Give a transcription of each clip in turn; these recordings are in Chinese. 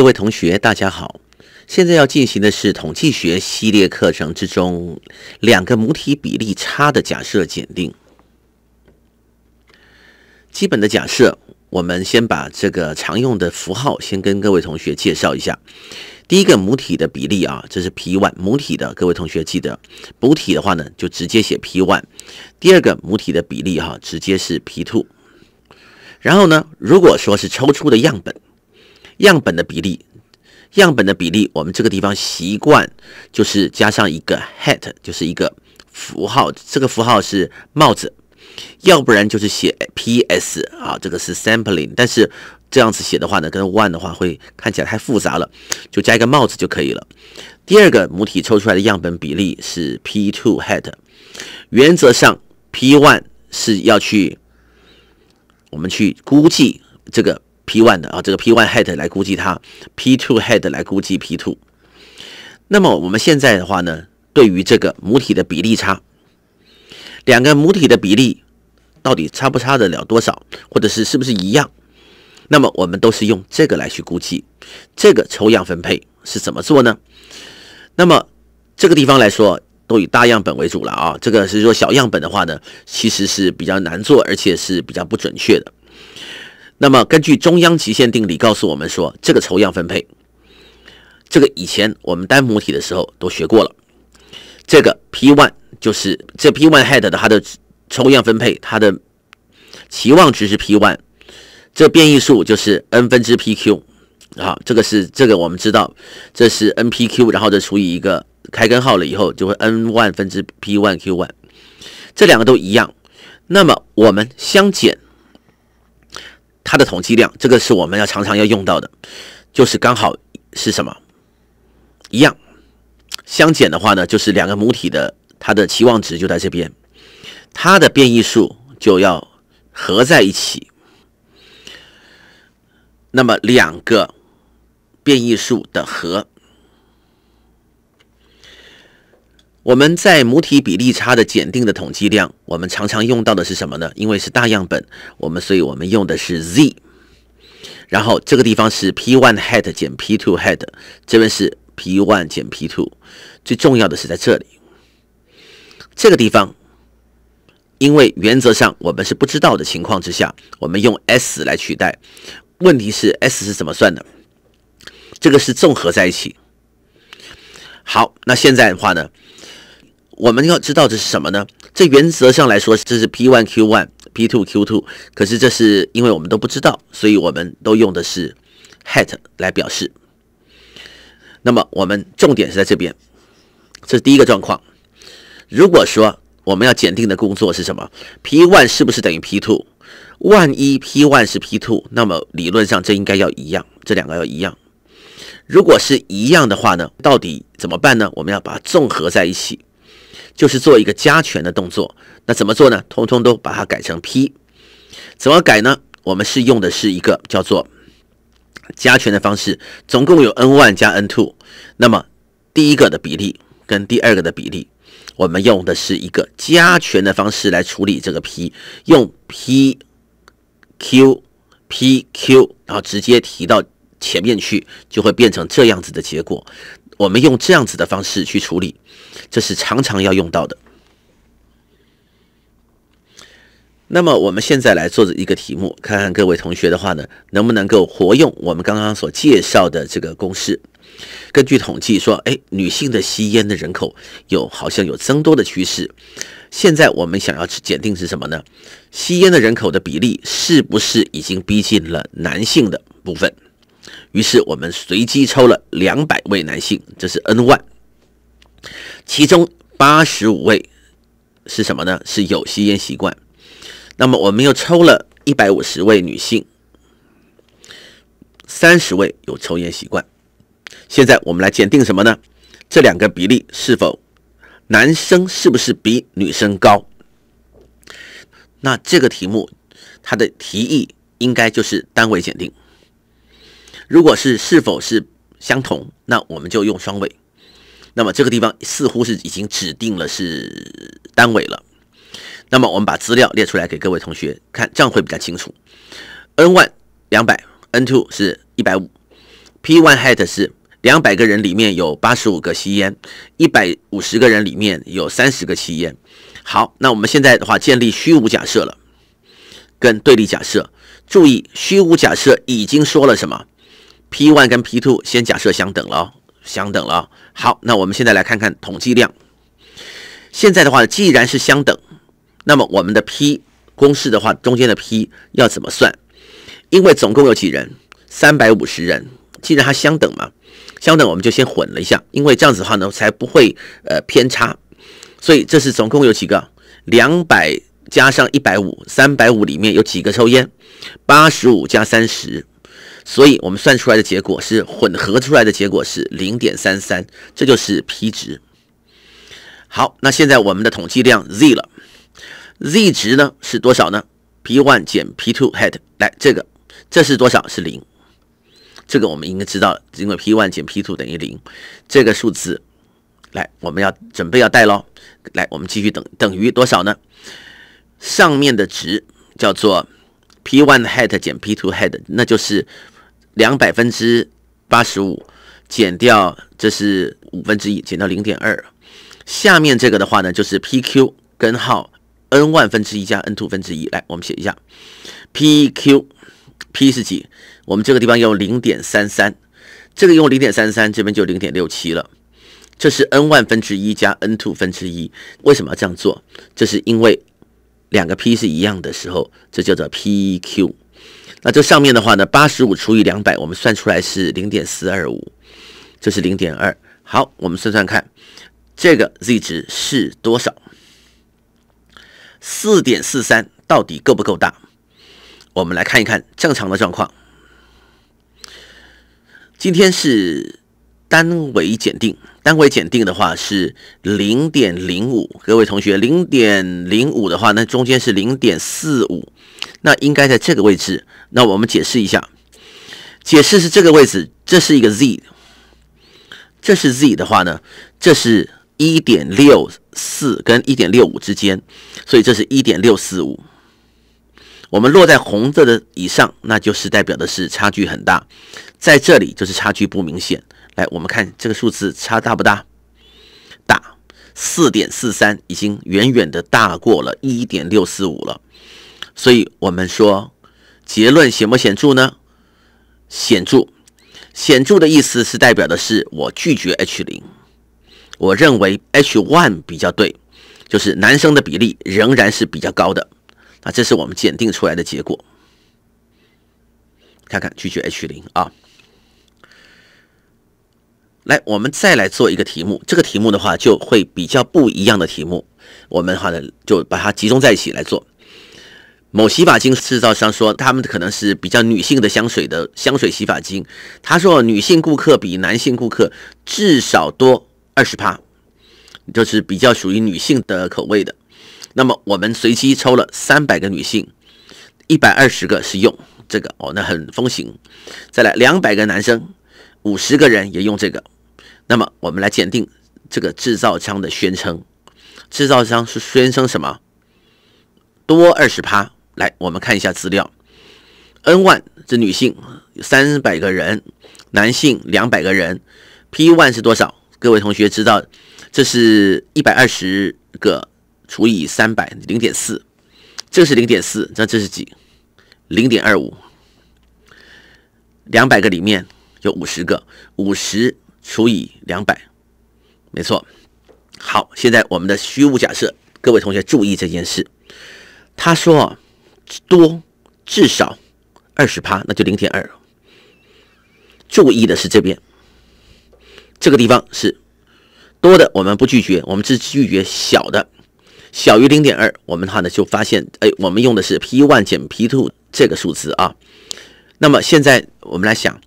各位同学，大家好！现在要进行的是统计学系列课程之中两个母体比例差的假设检定。基本的假设，我们先把这个常用的符号先跟各位同学介绍一下。第一个母体的比例啊，这是 p one 母体的，各位同学记得母体的话呢，就直接写 p one。第二个母体的比例哈，直接是 p two。然后呢，如果说是抽出的样本。样本的比例，样本的比例，我们这个地方习惯就是加上一个 hat，就是一个符号，这个符号是帽子，要不然就是写 p s 啊，这个是 sampling。但是这样子写的话呢，跟 one 的话会看起来太复杂了，就加一个帽子就可以了。第二个母体抽出来的样本比例是 p two hat。原则上 p one 是要去，我们去估计这个。P one 的啊，这个 P one head 来估计它，P two head 来估计 P two。那么我们现在的话呢，对于这个母体的比例差，两个母体的比例到底差不差得了多少，或者是是不是一样？那么我们都是用这个来去估计，这个抽样分配是怎么做呢？那么这个地方来说，都以大样本为主了啊。这个是说小样本的话呢，其实是比较难做，而且是比较不准确的。那么，根据中央极限定理告诉我们说，这个抽样分配，这个以前我们单母体的时候都学过了。这个 p one 就是这 p one h e a d 的它的抽样分配，它的期望值是 p one，这变异数就是 n 分之 p q，啊，这个是这个我们知道，这是 n p q，然后再除以一个开根号了以后，就会 n one 分之 p one q one，这两个都一样。那么我们相减。它的统计量，这个是我们要常常要用到的，就是刚好是什么一样相减的话呢，就是两个母体的它的期望值就在这边，它的变异数就要合在一起，那么两个变异数的和。我们在母体比例差的检定的统计量，我们常常用到的是什么呢？因为是大样本，我们，所以我们用的是 z。然后这个地方是 p one h e a d 减 p two h e a d 这边是 p one 减 p two，最重要的是在这里，这个地方，因为原则上我们是不知道的情况之下，我们用 s 来取代。问题是 s 是怎么算的？这个是综合在一起。好，那现在的话呢？我们要知道这是什么呢？这原则上来说，这是 P one Q one P two Q two。可是这是因为我们都不知道，所以我们都用的是 hat 来表示。那么我们重点是在这边，这是第一个状况。如果说我们要检定的工作是什么？P one 是不是等于 P two？万一 P one 是 P two，那么理论上这应该要一样，这两个要一样。如果是一样的话呢？到底怎么办呢？我们要把它综合在一起。就是做一个加权的动作，那怎么做呢？通通都把它改成 P，怎么改呢？我们是用的是一个叫做加权的方式，总共有 n one 加 n two，那么第一个的比例跟第二个的比例，我们用的是一个加权的方式来处理这个 P，用 P Q P Q，然后直接提到前面去，就会变成这样子的结果。我们用这样子的方式去处理，这是常常要用到的。那么，我们现在来做一个题目，看看各位同学的话呢，能不能够活用我们刚刚所介绍的这个公式。根据统计说，哎，女性的吸烟的人口有好像有增多的趋势。现在我们想要去检定是什么呢？吸烟的人口的比例是不是已经逼近了男性的部分？于是我们随机抽了两百位男性，这是 n 万，其中八十五位是什么呢？是有吸烟习惯。那么我们又抽了一百五十位女性，三十位有抽烟习惯。现在我们来检定什么呢？这两个比例是否男生是不是比女生高？那这个题目它的提议应该就是单位检定。如果是是否是相同，那我们就用双尾。那么这个地方似乎是已经指定了是单尾了。那么我们把资料列出来给各位同学看，这样会比较清楚。n one 两百，n two 是一百五。p one hat 是两百个人里面有八十五个吸烟，一百五十个人里面有三十个吸烟。好，那我们现在的话建立虚无假设了，跟对立假设。注意，虚无假设已经说了什么？P one 跟 P two 先假设相等了，相等了。好，那我们现在来看看统计量。现在的话，既然是相等，那么我们的 P 公式的话，中间的 P 要怎么算？因为总共有几人？三百五十人。既然它相等嘛，相等我们就先混了一下，因为这样子的话呢，才不会呃偏差。所以这是总共有几个？两百加上一百五，三百五里面有几个抽烟？八十五加三十。所以我们算出来的结果是混合出来的结果是零点三三，这就是 p 值。好，那现在我们的统计量 z 了，z 值呢是多少呢？p one 减 p two hat，来这个这是多少？是零。这个我们应该知道，因为 p one 减 p two 等于零。这个数字，来我们要准备要带喽。来，我们继续等等于多少呢？上面的值叫做 p one hat 减 p two hat，那就是。两百分之八十五减掉，这是五分之一，减到零点二。下面这个的话呢，就是 PQ 根号 n 万分之一加 n two 分之一。来，我们写一下 PQ，P 是几？我们这个地方用零点三三，这个用零点三三，这边就零点六七了。这是 n 万分之一加 n two 分之一。为什么要这样做？这是因为两个 P 是一样的时候，这叫做 PQ。那这上面的话呢，八十五除以两百，我们算出来是零点四二五，这是零点二。好，我们算算看，这个 z 值是多少？四点四三到底够不够大？我们来看一看正常的状况。今天是单位检定，单位检定的话是零点零五。各位同学，零点零五的话，那中间是零点四五。那应该在这个位置。那我们解释一下，解释是这个位置，这是一个 z，这是 z 的话呢，这是一点六四跟一点六五之间，所以这是一点六四五。我们落在红色的以上，那就是代表的是差距很大，在这里就是差距不明显。来，我们看这个数字差大不大？大，四点四三已经远远的大过了一点六四五了。所以我们说，结论显不显著呢？显著，显著的意思是代表的是我拒绝 H 零，我认为 H one 比较对，就是男生的比例仍然是比较高的，啊，这是我们检定出来的结果。看看拒绝 H 零啊，来，我们再来做一个题目，这个题目的话就会比较不一样的题目，我们话呢就把它集中在一起来做。某洗发精制造商说，他们可能是比较女性的香水的香水洗发精。他说，女性顾客比男性顾客至少多二十趴，就是比较属于女性的口味的。那么，我们随机抽了三百个女性，一百二十个是用这个哦，那很风行。再来两百个男生，五十个人也用这个。那么，我们来检定这个制造商的宣称，制造商是宣称什么？多二十趴。来，我们看一下资料。n one 这女性三百个人，男性两百个人，p one 是多少？各位同学知道，这是一百二十个除以三百，零点四。这是零点四，那这是几？零点二五。两百个里面有五十个，五十除以两百，没错。好，现在我们的虚无假设，各位同学注意这件事。他说。多至少二十趴，那就零点二。注意的是这边，这个地方是多的，我们不拒绝，我们只拒绝小的，小于零点二，我们的话呢就发现，哎，我们用的是 P one 减 P two 这个数字啊。那么现在我们来想，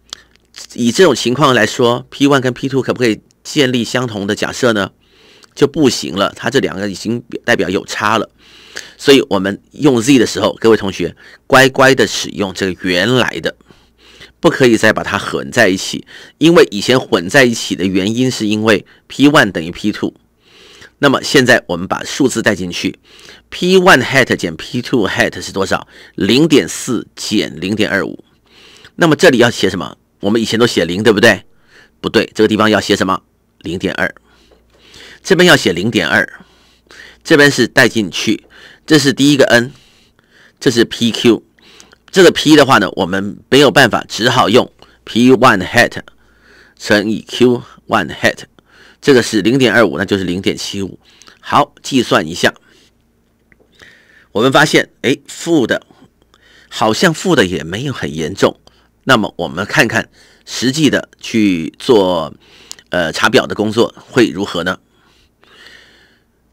以这种情况来说，P one 跟 P two 可不可以建立相同的假设呢？就不行了，它这两个已经代表有差了。所以，我们用 z 的时候，各位同学乖乖的使用这个原来的，不可以再把它混在一起。因为以前混在一起的原因，是因为 p1 等于 p2。那么现在我们把数字带进去，p1 hat 减 p2 hat 是多少？零点四减零点二五。那么这里要写什么？我们以前都写零，对不对？不对，这个地方要写什么？零点二。这边要写零点二。这边是带进去，这是第一个 n，这是 p q，这个 p 的话呢，我们没有办法，只好用 p one hat 乘以 q one hat，这个是零点二五，那就是零点七五。好，计算一下，我们发现，哎，负的，好像负的也没有很严重。那么我们看看实际的去做，呃，查表的工作会如何呢？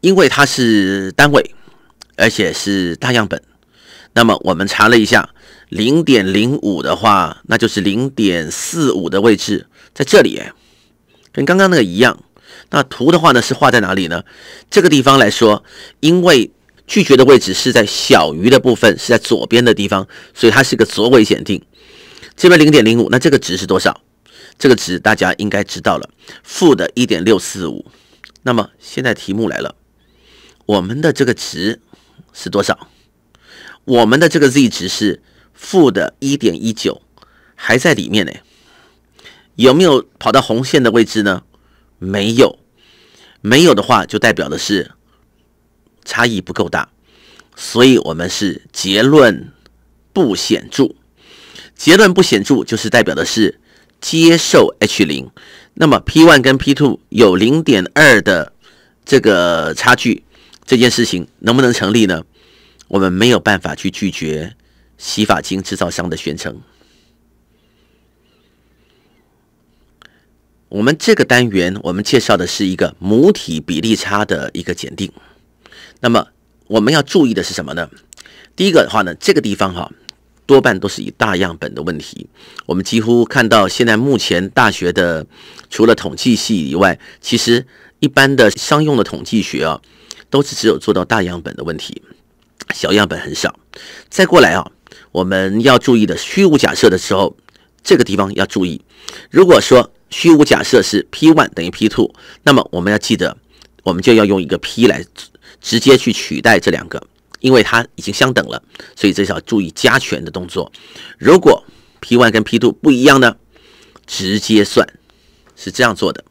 因为它是单位，而且是大样本，那么我们查了一下，零点零五的话，那就是零点四五的位置在这里，跟刚刚那个一样。那图的话呢，是画在哪里呢？这个地方来说，因为拒绝的位置是在小于的部分，是在左边的地方，所以它是个左尾显定。这边零点零五，那这个值是多少？这个值大家应该知道了，负的一点六四五。那么现在题目来了。我们的这个值是多少？我们的这个 z 值是负的1.19，还在里面呢。有没有跑到红线的位置呢？没有，没有的话就代表的是差异不够大，所以我们是结论不显著。结论不显著就是代表的是接受 H 零。那么 p one 跟 p two 有0.2的这个差距。这件事情能不能成立呢？我们没有办法去拒绝洗发精制造商的宣称。我们这个单元我们介绍的是一个母体比例差的一个检定。那么我们要注意的是什么呢？第一个的话呢，这个地方哈多半都是以大样本的问题。我们几乎看到现在目前大学的除了统计系以外，其实一般的商用的统计学啊。都是只有做到大样本的问题，小样本很少。再过来啊，我们要注意的虚无假设的时候，这个地方要注意。如果说虚无假设是 p one 等于 p two，那么我们要记得，我们就要用一个 p 来直接去取代这两个，因为它已经相等了，所以这要注意加权的动作。如果 p one 跟 p two 不一样呢，直接算，是这样做的。